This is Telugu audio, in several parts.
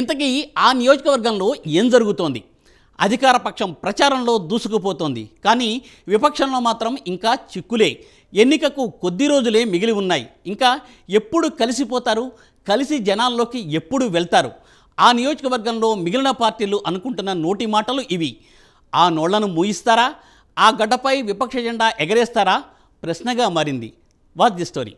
ఇంతకీ ఆ నియోజకవర్గంలో ఏం జరుగుతోంది అధికార పక్షం ప్రచారంలో దూసుకుపోతోంది కానీ విపక్షంలో మాత్రం ఇంకా చిక్కులే ఎన్నికకు కొద్ది రోజులే మిగిలి ఉన్నాయి ఇంకా ఎప్పుడు కలిసిపోతారు కలిసి జనాల్లోకి ఎప్పుడు వెళ్తారు ఆ నియోజకవర్గంలో మిగిలిన పార్టీలు అనుకుంటున్న నోటి మాటలు ఇవి ఆ నోళ్లను మూయిస్తారా ఆ గడ్డపై విపక్ష జెండా ఎగరేస్తారా ప్రశ్నగా మారింది what the story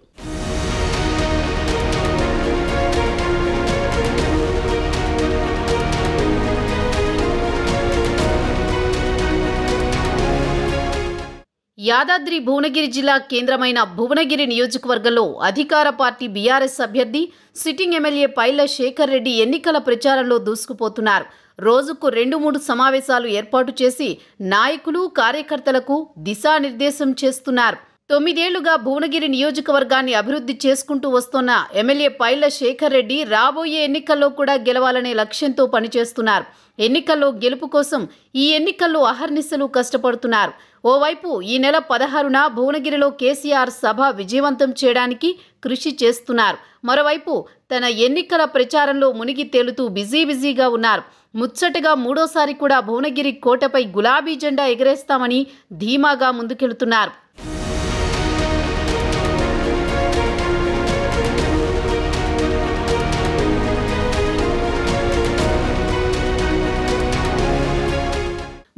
Yadadri Bhuvanagiri జిల్లా కేంద్రమైన భువనగిరి నియోజకవర్గంలో అధికార పార్టీ బీఆర్ఎస్ అభ్యర్థి సిట్టింగ్ ఎమ్మెల్యే పైల శేఖర్ రెడ్డి ఎన్నికల ప్రచారంలో దూసుకుపోతున్నారు రోజుకు రెండు మూడు సమావేశాలు ఏర్పాటు చేసి నాయకులు కార్యకర్తలకు దిశానిర్దేశం చేస్తున్నారు తొమ్మిదేళ్లుగా భువనగిరి నియోజకవర్గాన్ని అభివృద్ధి చేసుకుంటూ వస్తున్న ఎమ్మెల్యే పైల శేఖర్ రెడ్డి రాబోయే ఎన్నికల్లో కూడా గెలవాలనే లక్ష్యంతో పనిచేస్తున్నారు ఎన్నికల్లో గెలుపు కోసం ఈ ఎన్నికల్లో అహర్నిశలు కష్టపడుతున్నారు ఓవైపు ఈ నెల పదహారున భువనగిరిలో కేసీఆర్ సభ విజయవంతం చేయడానికి కృషి చేస్తున్నారు మరోవైపు తన ఎన్నికల ప్రచారంలో మునిగి తేలుతూ బిజీ బిజీగా ఉన్నారు ముచ్చటగా మూడోసారి కూడా భువనగిరి కోటపై గులాబీ జెండా ఎగరేస్తామని ధీమాగా ముందుకెళుతున్నారు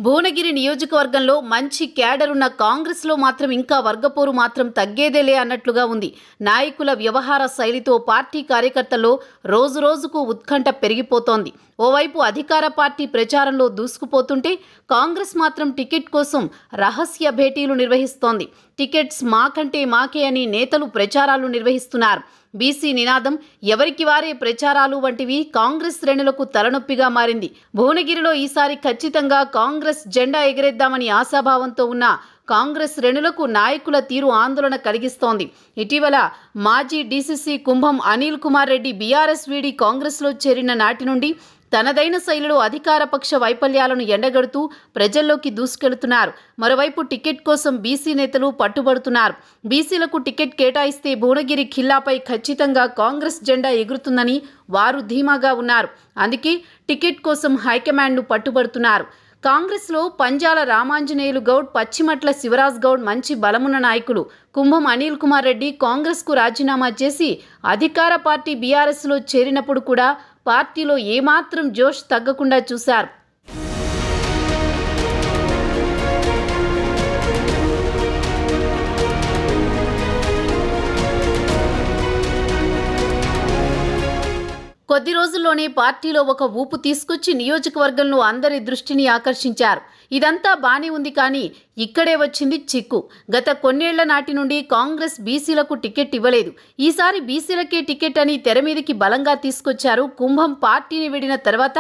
భువనగిరి నియోజకవర్గంలో మంచి క్యాడర్ ఉన్న కాంగ్రెస్లో మాత్రం ఇంకా వర్గపోరు మాత్రం తగ్గేదేలే అన్నట్లుగా ఉంది నాయకుల వ్యవహార శైలితో పార్టీ కార్యకర్తల్లో రోజురోజుకు ఉత్కంఠ పెరిగిపోతోంది ఓవైపు అధికార పార్టీ ప్రచారంలో దూసుకుపోతుంటే కాంగ్రెస్ మాత్రం టికెట్ కోసం రహస్య భేటీలు నిర్వహిస్తోంది టికెట్స్ మాకంటే మాకే అని నేతలు ప్రచారాలు నిర్వహిస్తున్నారు బీసీ నినాదం ఎవరికి వారే ప్రచారాలు వంటివి కాంగ్రెస్ శ్రేణులకు తలనొప్పిగా మారింది భువనగిరిలో ఈసారి ఖచ్చితంగా కాంగ్రెస్ జెండా ఎగరేద్దామని ఆశాభావంతో ఉన్న కాంగ్రెస్ శ్రేణులకు నాయకుల తీరు ఆందోళన కలిగిస్తోంది ఇటీవల మాజీ డీసీసీ కుంభం అనిల్ కుమార్ రెడ్డి బీఆర్ఎస్ వీడి కాంగ్రెస్లో చేరిన నాటి నుండి తనదైన శైలిలో అధికారపక్ష వైఫల్యాలను ఎండగడుతూ ప్రజల్లోకి దూసుకెళుతున్నారు మరోవైపు టికెట్ కోసం బీసీ నేతలు పట్టుబడుతున్నారు బీసీలకు టికెట్ కేటాయిస్తే భువనగిరి ఖిల్లాపై ఖచ్చితంగా కాంగ్రెస్ జెండా ఎగురుతుందని వారు ధీమాగా ఉన్నారు అందుకే టికెట్ కోసం హైకమాండ్ను పట్టుబడుతున్నారు కాంగ్రెస్లో పంజాల రామాంజనేయులు గౌడ్ పశ్చిమట్ల శివరాజ్ గౌడ్ మంచి బలమున్న నాయకులు కుంభం అనిల్ కుమార్ రెడ్డి కాంగ్రెస్కు రాజీనామా చేసి అధికార పార్టీ బీఆర్ఎస్లో చేరినప్పుడు కూడా పార్టీలో ఏమాత్రం జోష్ తగ్గకుండా చూశారు కొద్ది రోజుల్లోనే పార్టీలో ఒక ఊపు తీసుకొచ్చి నియోజకవర్గంలో అందరి దృష్టిని ఆకర్షించారు ఇదంతా బానే ఉంది కానీ ఇక్కడే వచ్చింది చిక్కు గత కొన్నేళ్ల నాటి నుండి కాంగ్రెస్ బీసీలకు టికెట్ ఇవ్వలేదు ఈసారి బీసీలకే టికెట్ అని తెర మీదకి బలంగా తీసుకొచ్చారు కుంభం పార్టీని విడిన తర్వాత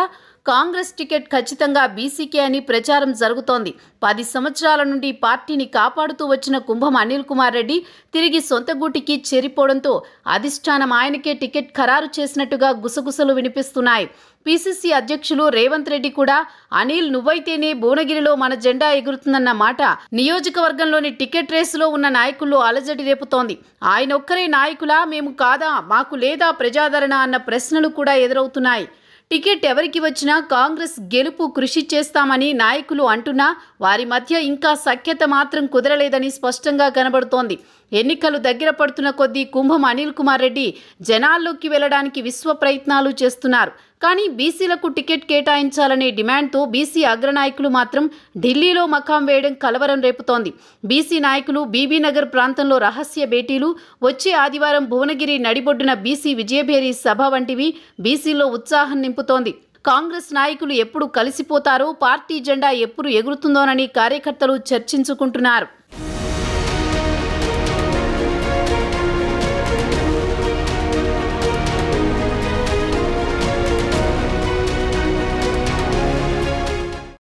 కాంగ్రెస్ టికెట్ ఖచ్చితంగా బీసీకే అని ప్రచారం జరుగుతోంది పది సంవత్సరాల నుండి పార్టీని కాపాడుతూ వచ్చిన కుంభం అనిల్ కుమార్ రెడ్డి తిరిగి సొంత గూటికి చేరిపోవడంతో అధిష్టానం ఆయనకే టికెట్ ఖరారు చేసినట్టుగా గుసగుసలు వినిపిస్తున్నాయి పీసీసీ అధ్యక్షులు రేవంత్ రెడ్డి కూడా అనిల్ నువ్వైతేనే భువనగిరిలో మన జెండా ఎగురుతుందన్న మాట నియోజకవర్గంలోని టికెట్ రేసులో ఉన్న నాయకుల్లో అలజడి రేపుతోంది ఆయన ఒక్కరే నాయకులా మేము కాదా మాకు లేదా ప్రజాదరణ అన్న ప్రశ్నలు కూడా ఎదురవుతున్నాయి టికెట్ ఎవరికి వచ్చినా కాంగ్రెస్ గెలుపు కృషి చేస్తామని నాయకులు అంటున్నా వారి మధ్య ఇంకా సఖ్యత మాత్రం కుదరలేదని స్పష్టంగా కనబడుతోంది ఎన్నికలు దగ్గర పడుతున్న కొద్దీ కుంభం అనిల్ కుమార్ రెడ్డి జనాల్లోకి వెళ్లడానికి విశ్వ ప్రయత్నాలు చేస్తున్నారు కానీ బీసీలకు టికెట్ కేటాయించాలనే డిమాండ్తో బీసీ అగ్రనాయకులు మాత్రం ఢిల్లీలో మకాం వేయడం కలవరం రేపుతోంది బీసీ నాయకులు బీబీనగర్ ప్రాంతంలో రహస్య భేటీలు వచ్చే ఆదివారం భువనగిరి నడిబొడ్డున బీసీ విజయభేరి సభ వంటివి బీసీలో ఉత్సాహం నింపుతోంది కాంగ్రెస్ నాయకులు ఎప్పుడు కలిసిపోతారో పార్టీ జెండా ఎప్పుడు ఎగురుతుందోనని కార్యకర్తలు చర్చించుకుంటున్నారు